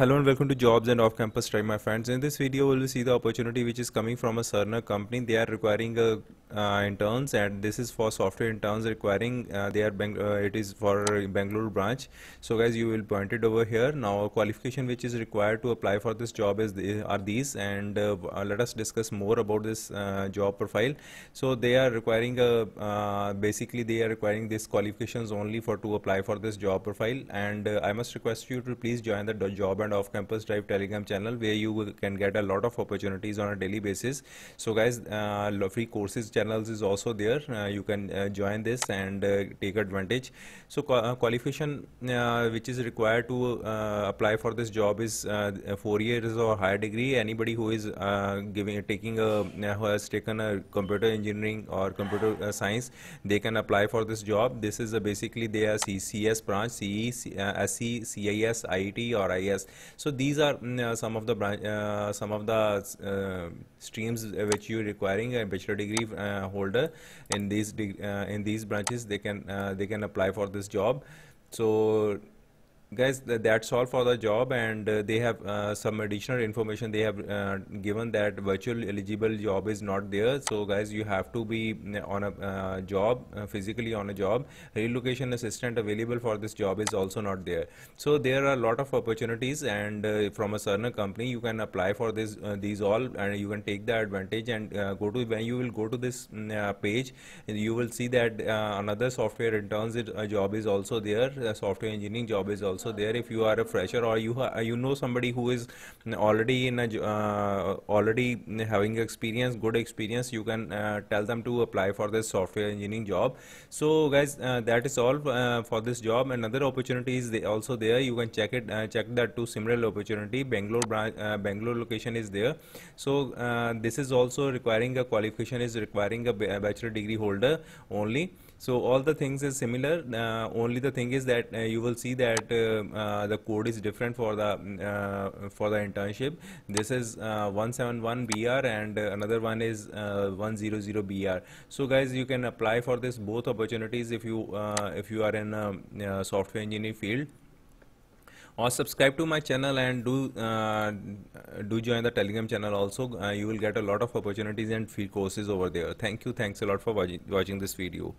Hello and welcome to Jobs and Off Campus Try my friends. In this video, we will see the opportunity which is coming from a Cerner company. They are requiring a uh, interns and this is for software interns requiring uh, they are Bang uh, it is for Bangalore branch so guys you will point it over here now qualification which is required to apply for this job is the, are these and uh, uh, let us discuss more about this uh, job profile so they are requiring a basically they are requiring these qualifications only for to apply for this job profile and I must request you to please join the job and off campus drive telegram channel where you can get a lot of opportunities on a daily basis so guys free courses channels is also there uh, you can uh, join this and uh, take advantage so qualification which is required to apply for this job is four years or higher degree anybody who is giving taking a who has taken a computer engineering or computer science they can apply for this job this is basically they are CCS branch CE SC CIS IET or IS so these are mm, some of the branch some of the streams which you are requiring a bachelor degree uh, holder in these uh, in these branches they can uh, they can apply for this job so guys th that's all for the job and uh, they have uh, some additional information they have uh, given that virtual eligible job is not there so guys you have to be mm, on a uh, job uh, physically on a job relocation assistant available for this job is also not there so there are a lot of opportunities and uh, from a certain company you can apply for this these all and you can take the advantage and go to when you will go to this mm, page you will see that another software interns it, job is also there software engineering job is also also there if you are a fresher or you you know somebody who is already in a uh, already having experience good experience you can uh, tell them to apply for this software engineering job so guys uh, that is all uh, for this job another opportunity is also there you can check it uh, check that to similar opportunity bangalore branch uh, bangalore location is there so this is also requiring a qualification is requiring a bachelor degree holder only so all the things is similar. Uh, only the thing is that uh, you will see that uh, uh, the code is different for the mm, uh, for the internship. This is 171 BR and another one is 100 BR. So guys, you can apply for this both opportunities if you if you are in software engineering field or subscribe to my channel and do uh, do join the telegram channel also uh, you will get a lot of opportunities and free courses over there thank you thanks a lot for watching, watching this video